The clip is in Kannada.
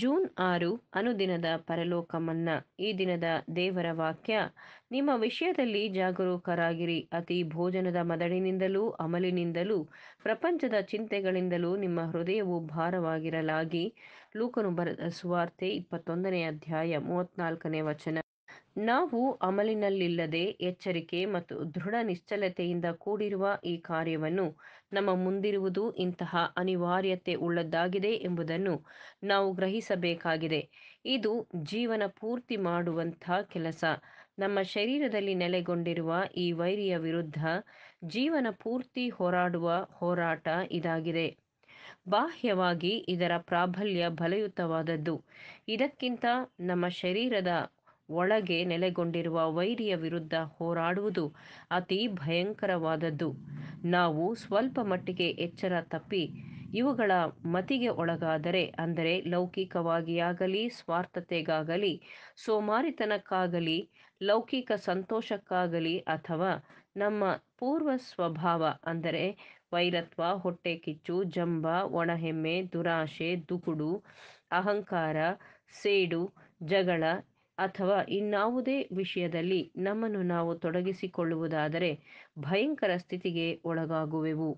ಜೂನ್ ಆರು ಅನುದಿನದ ಪರಲೋಕ ಮನ್ನಾ ಈ ದಿನದ ದೇವರ ವಾಕ್ಯ ನಿಮ್ಮ ವಿಷಯದಲ್ಲಿ ಜಾಗರೂಕರಾಗಿರಿ ಅತಿ ಭೋಜನದ ಮದಡಿನಿಂದಲೂ ಅಮಲಿನಿಂದಲೂ ಪ್ರಪಂಚದ ಚಿಂತೆಗಳಿಂದಲೂ ನಿಮ್ಮ ಹೃದಯವು ಭಾರವಾಗಿರಲಾಗಿ ಲೂಕನು ಬರೆದ ಸುವಾರ್ತೆ ಇಪ್ಪತ್ತೊಂದನೇ ಅಧ್ಯಾಯ ಮೂವತ್ನಾಲ್ಕನೇ ವಚನ ನಾವು ಅಮಲಿನಲ್ಲಿಲ್ಲದೆ ಎಚ್ಚರಿಕೆ ಮತ್ತು ದೃಢ ನಿಶ್ಚಲತೆಯಿಂದ ಕೂಡಿರುವ ಈ ಕಾರ್ಯವನ್ನು ನಮ್ಮ ಮುಂದಿರುವುದು ಇಂತಹ ಅನಿವಾರ್ಯತೆ ಉಳ್ಳದ್ದಾಗಿದೆ ಎಂಬುದನ್ನು ನಾವು ಗ್ರಹಿಸಬೇಕಾಗಿದೆ ಇದು ಜೀವನ ಪೂರ್ತಿ ಮಾಡುವಂಥ ಕೆಲಸ ನಮ್ಮ ಶರೀರದಲ್ಲಿ ನೆಲೆಗೊಂಡಿರುವ ಈ ವೈರಿಯ ವಿರುದ್ಧ ಜೀವನ ಪೂರ್ತಿ ಹೋರಾಡುವ ಹೋರಾಟ ಇದಾಗಿದೆ ಬಾಹ್ಯವಾಗಿ ಇದರ ಪ್ರಾಬಲ್ಯ ಬಲಯುತವಾದದ್ದು ಇದಕ್ಕಿಂತ ನಮ್ಮ ಶರೀರದ ಒಳಗೆ ನೆಲೆಗೊಂಡಿರುವ ವೈರಿಯ ವಿರುದ್ಧ ಹೋರಾಡುವುದು ಅತಿ ಭಯಂಕರವಾದದ್ದು ನಾವು ಸ್ವಲ್ಪ ಮಟ್ಟಿಗೆ ಎಚ್ಚರ ತಪ್ಪಿ ಇವುಗಳ ಮತಿಗೆ ಒಳಗಾದರೆ ಅಂದರೆ ಲೌಕಿಕವಾಗಿಯಾಗಲಿ ಸ್ವಾರ್ಥತೆಗಾಗಲಿ ಸೋಮಾರಿತನಕ್ಕಾಗಲಿ ಲೌಕಿಕ ಸಂತೋಷಕ್ಕಾಗಲಿ ಅಥವಾ ನಮ್ಮ ಪೂರ್ವ ಸ್ವಭಾವ ಅಂದರೆ ವೈರತ್ವ ಹೊಟ್ಟೆ ಕಿಚ್ಚು ಜಂಬ ಒಣಹೆಮ್ಮೆ ದುರಾಶೆ ದುಗುಡು ಅಹಂಕಾರ ಸೇಡು ಜಗಳ ಅಥವಾ ಇನ್ನಾವುದೇ ವಿಷಯದಲ್ಲಿ ನಮ್ಮನ್ನು ನಾವು ತೊಡಗಿಸಿಕೊಳ್ಳುವುದಾದರೆ ಭಯಂಕರ ಸ್ಥಿತಿಗೆ ಒಳಗಾಗುವೆವು